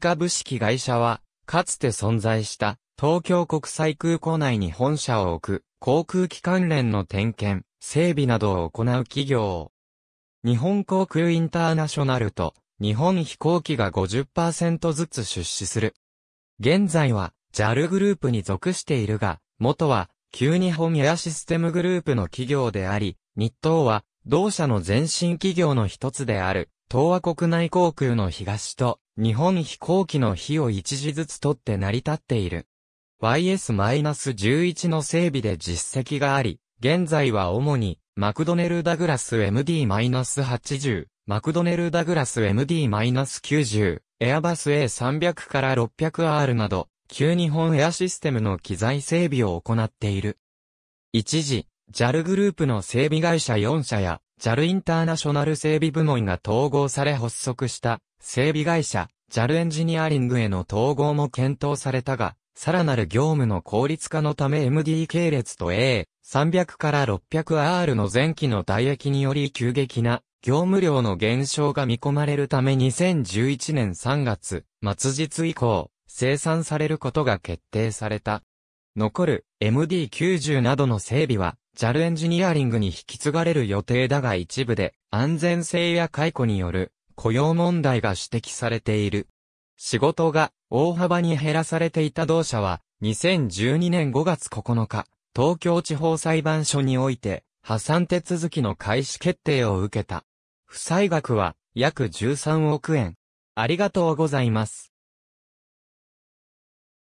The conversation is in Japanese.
カ株式会社は、かつて存在した東京国際空港内に本社を置く航空機関連の点検、整備などを行う企業。日本航空インターナショナルと日本飛行機が50%ずつ出資する。現在は JAL グループに属しているが、元は旧日本エアシステムグループの企業であり、日東は同社の前身企業の一つである、東亜国内航空の東と日本飛行機の日を一時ずつ取って成り立っている。YS-11 の整備で実績があり、現在は主に、マクドネル・ダグラス MD-80、マクドネル・ダグラス MD-90、エアバス A300 から 600R など、旧日本エアシステムの機材整備を行っている。一時、JAL グループの整備会社4社や、JAL インターナショナル整備部門が統合され発足した、整備会社、JAL エンジニアリングへの統合も検討されたが、さらなる業務の効率化のため MD 系列と A300 から 600R の前期の代役により急激な業務量の減少が見込まれるため2011年3月末日以降生産されることが決定された。残る MD90 などの整備は JAL エンジニアリングに引き継がれる予定だが一部で安全性や解雇による雇用問題が指摘されている。仕事が大幅に減らされていた同社は、2012年5月9日、東京地方裁判所において、破産手続きの開始決定を受けた。負債額は約13億円。ありがとうございます。